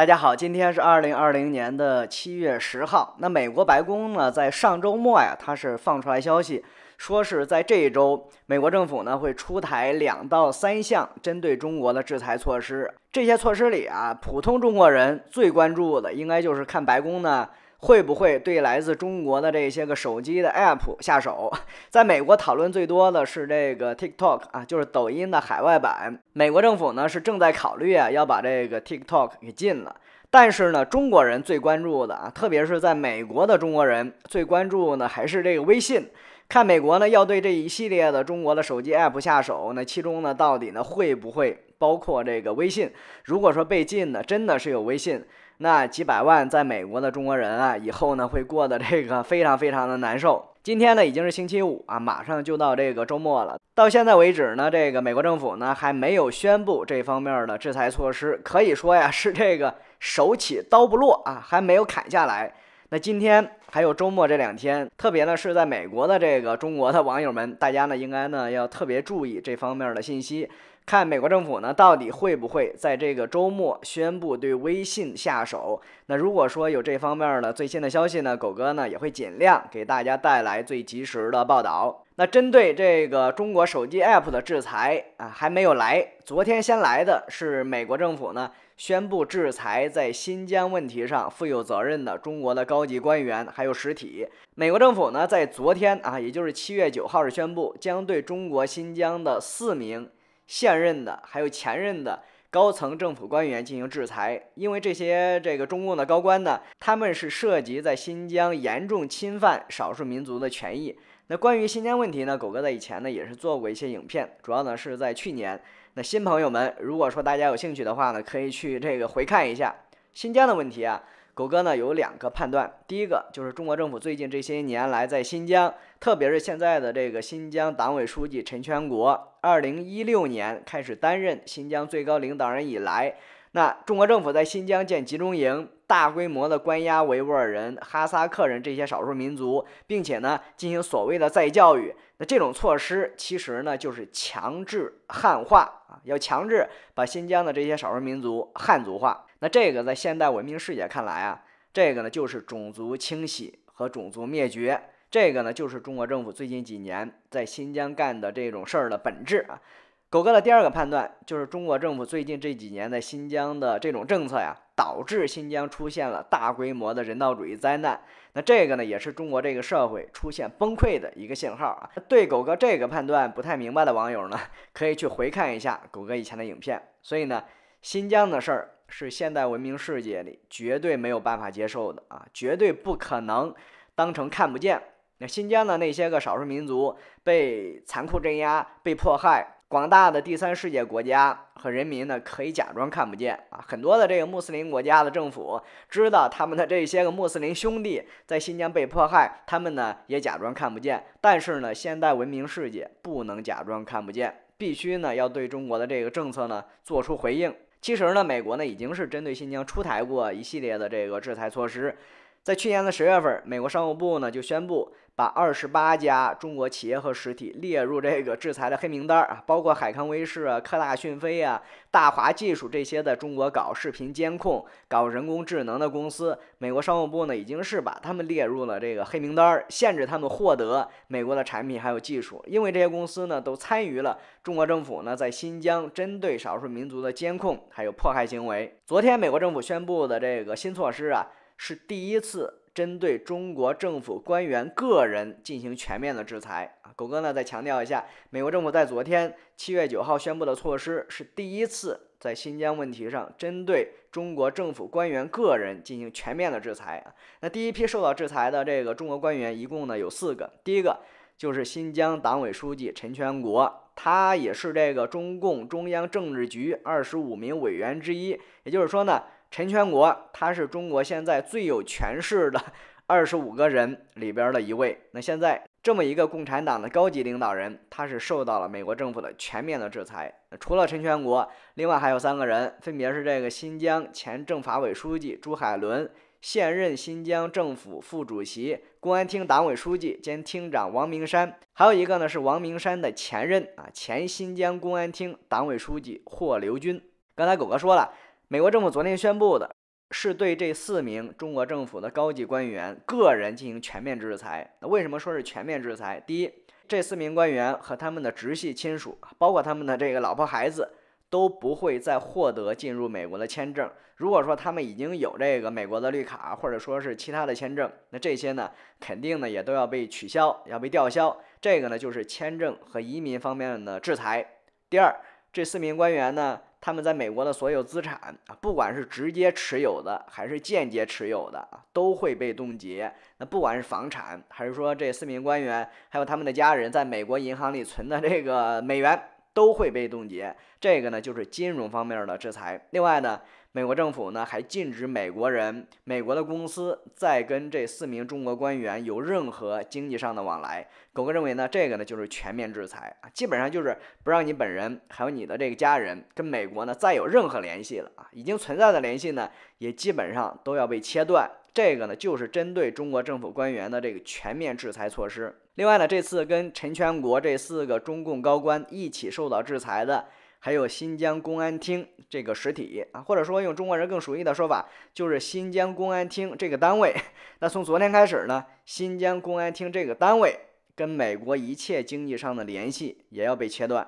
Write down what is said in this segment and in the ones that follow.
大家好，今天是二零二零年的七月十号。那美国白宫呢，在上周末呀，它是放出来消息，说是在这一周，美国政府呢会出台两到三项针对中国的制裁措施。这些措施里啊，普通中国人最关注的，应该就是看白宫呢。会不会对来自中国的这些个手机的 App 下手？在美国讨论最多的是这个 TikTok 啊，就是抖音的海外版。美国政府呢是正在考虑啊要把这个 TikTok 给禁了。但是呢，中国人最关注的啊，特别是在美国的中国人最关注的还是这个微信。看美国呢要对这一系列的中国的手机 App 下手，那其中呢到底呢会不会包括这个微信？如果说被禁呢，真的是有微信。那几百万在美国的中国人啊，以后呢会过得这个非常非常的难受。今天呢已经是星期五啊，马上就到这个周末了。到现在为止呢，这个美国政府呢还没有宣布这方面的制裁措施，可以说呀是这个手起刀不落啊，还没有砍下来。那今天还有周末这两天，特别呢是在美国的这个中国的网友们，大家呢应该呢要特别注意这方面的信息。看美国政府呢，到底会不会在这个周末宣布对微信下手？那如果说有这方面的最新的消息呢，狗哥呢也会尽量给大家带来最及时的报道。那针对这个中国手机 APP 的制裁啊，还没有来。昨天先来的是美国政府呢，宣布制裁在新疆问题上负有责任的中国的高级官员还有实体。美国政府呢，在昨天啊，也就是七月九号是宣布将对中国新疆的四名。现任的还有前任的高层政府官员进行制裁，因为这些这个中共的高官呢，他们是涉及在新疆严重侵犯少数民族的权益。那关于新疆问题呢，狗哥在以前呢也是做过一些影片，主要呢是在去年。那新朋友们，如果说大家有兴趣的话呢，可以去这个回看一下新疆的问题啊。狗哥呢有两个判断，第一个就是中国政府最近这些年来在新疆，特别是现在的这个新疆党委书记陈全国。二零一六年开始担任新疆最高领导人以来，那中国政府在新疆建集中营，大规模的关押维吾尔人、哈萨克人这些少数民族，并且呢进行所谓的再教育。那这种措施其实呢就是强制汉化啊，要强制把新疆的这些少数民族汉族化。那这个在现代文明视界看来啊，这个呢就是种族清洗和种族灭绝。这个呢，就是中国政府最近几年在新疆干的这种事儿的本质啊。狗哥的第二个判断就是，中国政府最近这几年在新疆的这种政策呀，导致新疆出现了大规模的人道主义灾难。那这个呢，也是中国这个社会出现崩溃的一个信号啊。对狗哥这个判断不太明白的网友呢，可以去回看一下狗哥以前的影片。所以呢，新疆的事儿是现代文明世界里绝对没有办法接受的啊，绝对不可能当成看不见。那新疆的那些个少数民族被残酷镇压、被迫害，广大的第三世界国家和人民呢，可以假装看不见啊。很多的这个穆斯林国家的政府知道他们的这些个穆斯林兄弟在新疆被迫害，他们呢也假装看不见。但是呢，现代文明世界不能假装看不见，必须呢要对中国的这个政策呢做出回应。其实呢，美国呢已经是针对新疆出台过一系列的这个制裁措施，在去年的十月份，美国商务部呢就宣布。把二十八家中国企业和实体列入这个制裁的黑名单儿啊，包括海康威视啊、科大讯飞啊、大华技术这些的中国搞视频监控、搞人工智能的公司，美国商务部呢已经是把他们列入了这个黑名单儿，限制他们获得美国的产品还有技术，因为这些公司呢都参与了中国政府呢在新疆针对少数民族的监控还有迫害行为。昨天美国政府宣布的这个新措施啊，是第一次。针对中国政府官员个人进行全面的制裁啊！狗哥呢，再强调一下，美国政府在昨天七月九号宣布的措施是第一次在新疆问题上针对中国政府官员个人进行全面的制裁啊！那第一批受到制裁的这个中国官员一共呢有四个，第一个就是新疆党委书记陈全国，他也是这个中共中央政治局二十五名委员之一，也就是说呢。陈全国，他是中国现在最有权势的 二十五个人里边的一位。那现在这么一个共产党的高级领导人，他是受到了美国政府的全面的制裁。除了陈全国，另外还有三个人，分别是这个新疆前政法委书记朱海伦。现任新疆政府副主席、公安厅党委书记兼厅长王明山，还有一个呢是王明山的前任啊，前新疆公安厅党委书记霍刘军。刚才狗哥说了。美国政府昨天宣布的是对这四名中国政府的高级官员个人进行全面制裁。那为什么说是全面制裁？第一，这四名官员和他们的直系亲属，包括他们的这个老婆孩子，都不会再获得进入美国的签证。如果说他们已经有这个美国的绿卡或者说是其他的签证，那这些呢，肯定呢也都要被取消，要被吊销。这个呢就是签证和移民方面的制裁。第二，这四名官员呢。他们在美国的所有资产啊，不管是直接持有的还是间接持有的啊，都会被冻结。那不管是房产，还是说这四名官员还有他们的家人在美国银行里存的这个美元，都会被冻结。这个呢，就是金融方面的制裁。另外呢，美国政府呢还禁止美国人、美国的公司再跟这四名中国官员有任何经济上的往来。狗哥认为呢，这个呢就是全面制裁啊，基本上就是不让你本人还有你的这个家人跟美国呢再有任何联系了啊，已经存在的联系呢也基本上都要被切断。这个呢就是针对中国政府官员的这个全面制裁措施。另外呢，这次跟陈全国这四个中共高官一起受到制裁的。还有新疆公安厅这个实体啊，或者说用中国人更熟悉的说法，就是新疆公安厅这个单位。那从昨天开始呢，新疆公安厅这个单位跟美国一切经济上的联系也要被切断。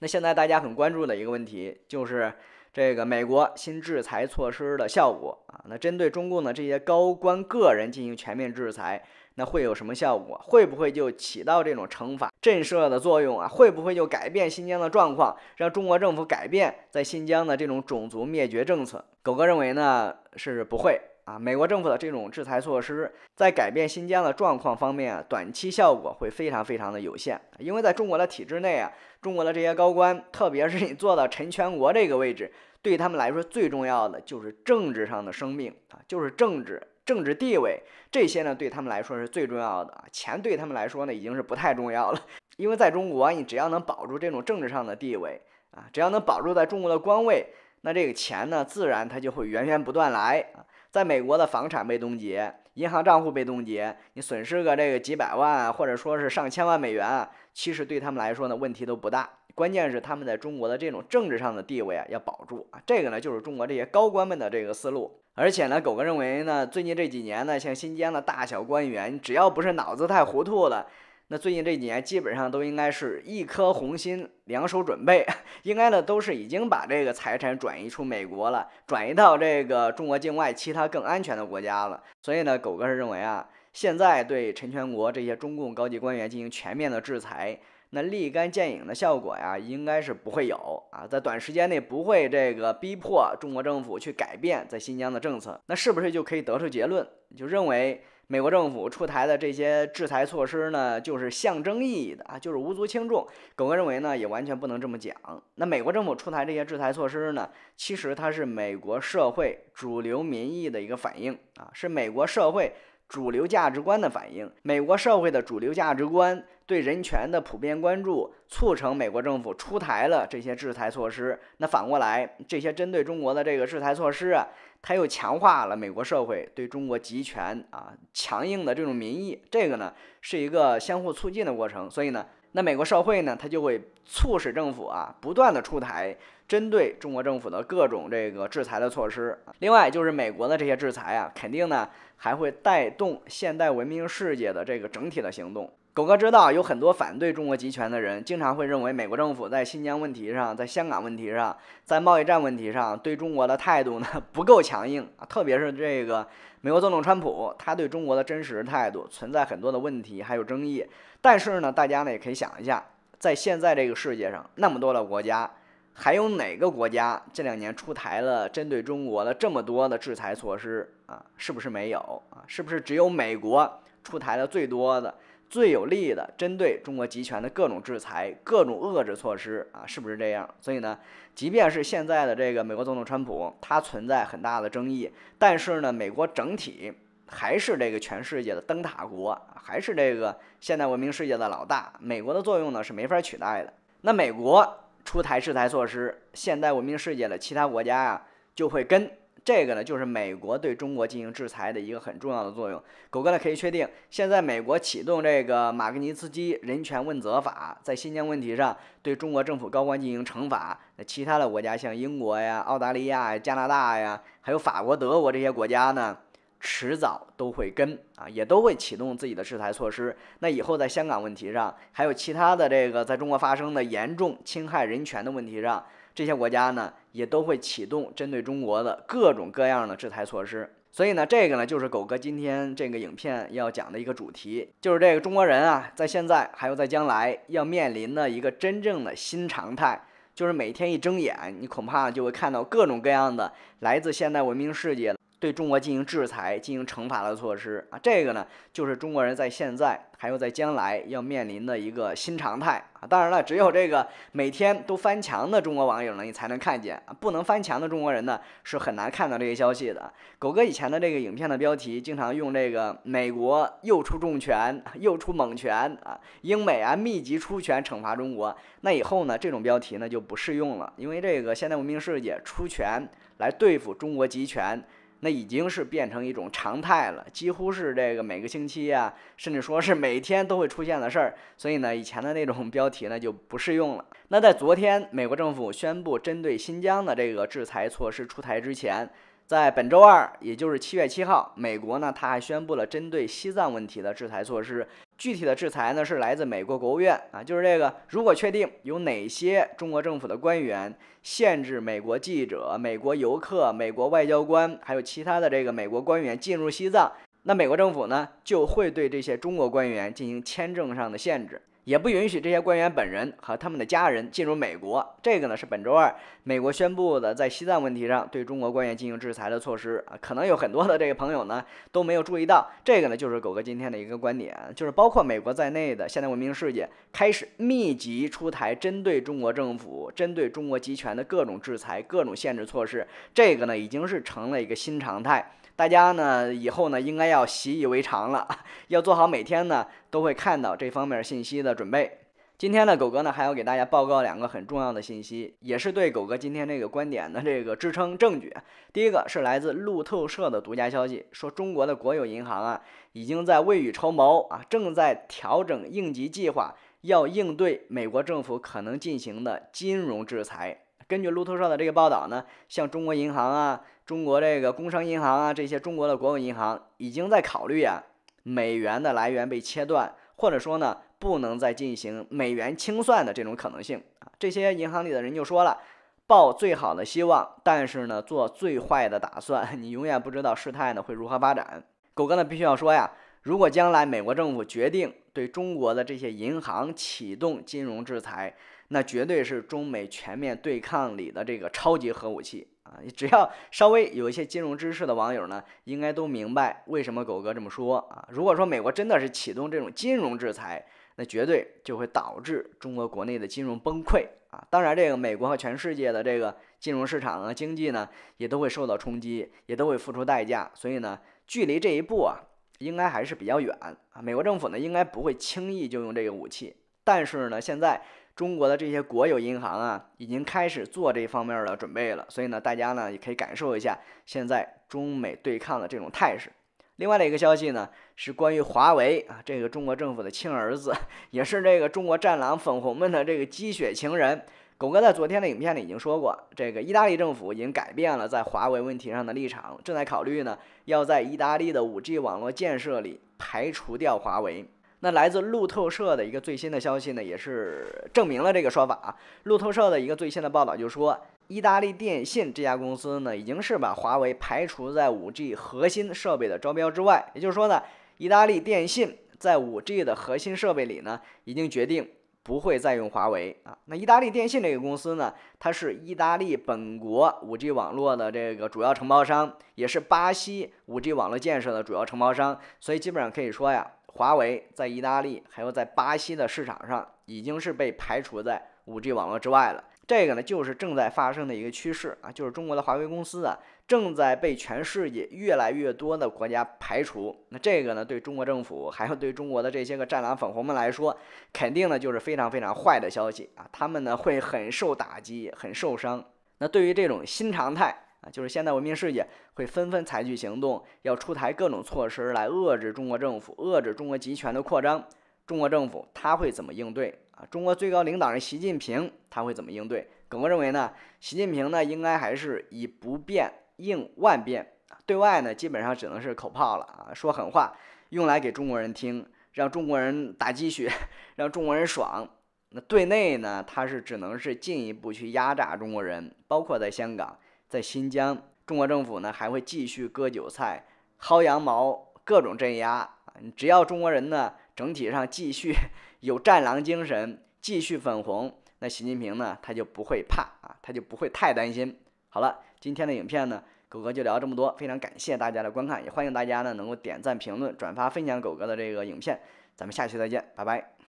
那现在大家很关注的一个问题就是这个美国新制裁措施的效果啊。那针对中共的这些高官个人进行全面制裁。那会有什么效果？会不会就起到这种惩罚、震慑的作用啊？会不会就改变新疆的状况，让中国政府改变在新疆的这种种族灭绝政策？狗哥认为呢，是不会啊。美国政府的这种制裁措施，在改变新疆的状况方面，啊，短期效果会非常非常的有限，因为在中国的体制内啊，中国的这些高官，特别是你坐到陈全国这个位置，对他们来说最重要的就是政治上的生命啊，就是政治。政治地位这些呢，对他们来说是最重要的啊。钱对他们来说呢，已经是不太重要了。因为在中国，你只要能保住这种政治上的地位啊，只要能保住在中国的官位，那这个钱呢，自然它就会源源不断来啊。在美国的房产被冻结，银行账户被冻结，你损失个这个几百万或者说是上千万美元，其实对他们来说呢，问题都不大。关键是他们在中国的这种政治上的地位啊要保住啊，这个呢就是中国这些高官们的这个思路。而且呢，狗哥认为呢，最近这几年呢，像新疆的大小官员，只要不是脑子太糊涂了，那最近这几年基本上都应该是一颗红心，两手准备，应该呢都是已经把这个财产转移出美国了，转移到这个中国境外其他更安全的国家了。所以呢，狗哥是认为啊，现在对陈全国这些中共高级官员进行全面的制裁。那立竿见影的效果呀，应该是不会有啊，在短时间内不会这个逼迫中国政府去改变在新疆的政策。那是不是就可以得出结论，就认为美国政府出台的这些制裁措施呢，就是象征意义的啊，就是无足轻重？狗哥认为呢，也完全不能这么讲。那美国政府出台这些制裁措施呢，其实它是美国社会主流民意的一个反应啊，是美国社会。主流价值观的反应，美国社会的主流价值观对人权的普遍关注，促成美国政府出台了这些制裁措施。那反过来，这些针对中国的这个制裁措施，啊，它又强化了美国社会对中国集权啊强硬的这种民意。这个呢，是一个相互促进的过程。所以呢。那美国社会呢，它就会促使政府啊，不断的出台针对中国政府的各种这个制裁的措施。另外，就是美国的这些制裁啊，肯定呢还会带动现代文明世界的这个整体的行动。狗哥知道，有很多反对中国集权的人，经常会认为美国政府在新疆问题上、在香港问题上、在贸易战问题上，对中国的态度呢不够强硬。啊。特别是这个美国总统川普，他对中国的真实态度存在很多的问题，还有争议。但是呢，大家呢也可以想一下，在现在这个世界上，那么多的国家，还有哪个国家这两年出台了针对中国的这么多的制裁措施啊？是不是没有啊？是不是只有美国出台了最多的？最有利的针对中国集权的各种制裁、各种遏制措施啊，是不是这样？所以呢，即便是现在的这个美国总统川普，他存在很大的争议，但是呢，美国整体还是这个全世界的灯塔国，还是这个现代文明世界的老大，美国的作用呢是没法取代的。那美国出台制裁措施，现代文明世界的其他国家呀就会跟。这个呢，就是美国对中国进行制裁的一个很重要的作用。狗哥呢可以确定，现在美国启动这个《马格尼茨基人权问责法》，在新疆问题上对中国政府高官进行惩罚。那其他的国家像英国呀、澳大利亚呀、加拿大呀，还有法国、德国这些国家呢，迟早都会跟啊，也都会启动自己的制裁措施。那以后在香港问题上，还有其他的这个在中国发生的严重侵害人权的问题上。这些国家呢，也都会启动针对中国的各种各样的制裁措施。所以呢，这个呢，就是狗哥今天这个影片要讲的一个主题，就是这个中国人啊，在现在还有在将来要面临的一个真正的新常态，就是每天一睁眼，你恐怕就会看到各种各样的来自现代文明世界的。对中国进行制裁、进行惩罚的措施啊，这个呢，就是中国人在现在还有在将来要面临的一个新常态啊。当然了，只有这个每天都翻墙的中国网友呢，你才能看见；啊。不能翻墙的中国人呢，是很难看到这些消息的。狗哥以前的这个影片的标题，经常用这个“美国又出重拳，又出猛拳啊，英美啊密集出拳惩罚中国”。那以后呢，这种标题呢就不适用了，因为这个现代文明世界出拳来对付中国集权。那已经是变成一种常态了，几乎是这个每个星期呀，甚至说是每天都会出现的事儿。所以呢，以前的那种标题呢就不适用了。那在昨天，美国政府宣布针对新疆的这个制裁措施出台之前，在本周二，也就是七月七号，美国呢他还宣布了针对西藏问题的制裁措施。具体的制裁呢，是来自美国国务院啊，就是这个，如果确定有哪些中国政府的官员限制美国记者、美国游客、美国外交官，还有其他的这个美国官员进入西藏，那美国政府呢，就会对这些中国官员进行签证上的限制。也不允许这些官员本人和他们的家人进入美国。这个呢是本周二美国宣布的，在西藏问题上对中国官员进行制裁的措施啊。可能有很多的这个朋友呢都没有注意到，这个呢就是狗哥今天的一个观点，就是包括美国在内的现代文明世界开始密集出台针对中国政府、针对中国集权的各种制裁、各种限制措施。这个呢已经是成了一个新常态。大家呢以后呢应该要习以为常了，要做好每天呢都会看到这方面信息的准备。今天呢狗哥呢还要给大家报告两个很重要的信息，也是对狗哥今天这个观点的这个支撑证据。第一个是来自路透社的独家消息，说中国的国有银行啊已经在未雨绸缪啊，正在调整应急计划，要应对美国政府可能进行的金融制裁。根据路透社的这个报道呢，像中国银行啊。中国这个工商银行啊，这些中国的国有银行已经在考虑啊，美元的来源被切断，或者说呢，不能再进行美元清算的这种可能性啊。这些银行里的人就说了，抱最好的希望，但是呢，做最坏的打算。你永远不知道事态呢会如何发展。狗哥呢，必须要说呀，如果将来美国政府决定对中国的这些银行启动金融制裁，那绝对是中美全面对抗里的这个超级核武器。啊，只要 稍微有一些金融知识的网友呢，应该都明白为什么狗哥这么说啊。如果说美国真的是启动这种金融制裁，那绝对就会导致中国国内的金融崩溃啊。当然，这个美国和全世界的这个金融市场啊、经济呢，也都会受到冲击，也都会付出代价。所以呢，距离这一步啊，应该还是比较远啊。美国政府呢，应该不会轻易就用这个武器。但是呢，现在。中国的这些国有银行啊，已经开始做这方面的准备了，所以呢，大家呢也可以感受一下现在中美对抗的这种态势。另外的一个消息呢，是关于华为啊，这个中国政府的亲儿子，也是这个中国战狼粉红们的这个鸡血情人。狗哥在昨天的影片里已经说过，这个意大利政府已经改变了在华为问题上的立场，正在考虑呢要在意大利的五 G 网络建设里排除掉华为。那来自路透社的一个最新的消息呢，也是证明了这个说法啊。路透社的一个最新的报道就说，意大利电信这家公司呢，已经是把华为排除在五 G 核心设备的招标之外。也就是说呢，意大利电信在五 G 的核心设备里呢，已经决定不会再用华为啊。那意大利电信这个公司呢，它是意大利本国五 G 网络的这个主要承包商，也是巴西五 G 网络建设的主要承包商，所以基本上可以说呀。华为在意大利还有在巴西的市场上，已经是被排除在 5G 网络之外了。这个呢，就是正在发生的一个趋势啊，就是中国的华为公司啊，正在被全世界越来越多的国家排除。那这个呢，对中国政府还有对中国的这些个“战狼粉红们”来说，肯定呢就是非常非常坏的消息啊，他们呢会很受打击，很受伤。那对于这种新常态，啊，就是现代文明世界会纷纷采取行动，要出台各种措施来遏制中国政府、遏制中国集权的扩张。中国政府他会怎么应对啊？中国最高领导人习近平他会怎么应对？耿哥认为呢？习近平呢，应该还是以不变应万变。对外呢，基本上只能是口炮了啊，说狠话，用来给中国人听，让中国人打鸡血，让中国人爽。那对内呢，他是只能是进一步去压榨中国人，包括在香港。在新疆，中国政府呢还会继续割韭菜、薅羊毛，各种镇压啊！只要中国人呢整体上继续 有战狼精神，继续粉红，那习近平呢他就不会怕啊，他就不会太担心。好了，今天的影片呢，狗哥就聊这么多，非常感谢大家的观看，也欢迎大家呢能够点赞、评论、转发、分享狗哥的这个影片。咱们下期再见，拜拜。